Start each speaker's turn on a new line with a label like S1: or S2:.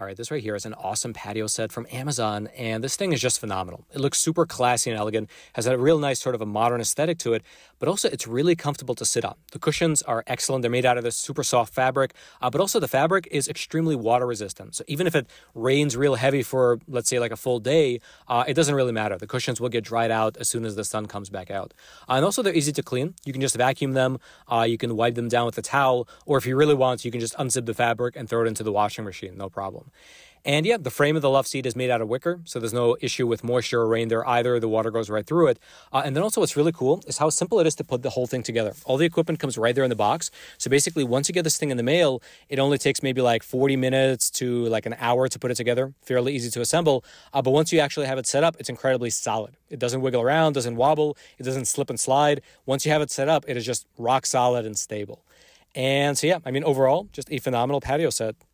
S1: All right, this right here is an awesome patio set from Amazon, and this thing is just phenomenal. It looks super classy and elegant, has a real nice sort of a modern aesthetic to it, but also it's really comfortable to sit on. The cushions are excellent. They're made out of this super soft fabric, uh, but also the fabric is extremely water resistant. So even if it rains real heavy for, let's say, like a full day, uh, it doesn't really matter. The cushions will get dried out as soon as the sun comes back out. Uh, and also they're easy to clean. You can just vacuum them, uh, you can wipe them down with a towel, or if you really want, you can just unzip the fabric and throw it into the washing machine, no problem. And yeah, the frame of the love seat is made out of wicker, so there's no issue with moisture or rain there either. The water goes right through it. Uh, and then also, what's really cool is how simple it is to put the whole thing together. All the equipment comes right there in the box. So basically, once you get this thing in the mail, it only takes maybe like 40 minutes to like an hour to put it together. Fairly easy to assemble. Uh, but once you actually have it set up, it's incredibly solid. It doesn't wiggle around, doesn't wobble, it doesn't slip and slide. Once you have it set up, it is just rock solid and stable. And so, yeah, I mean, overall, just a phenomenal patio set.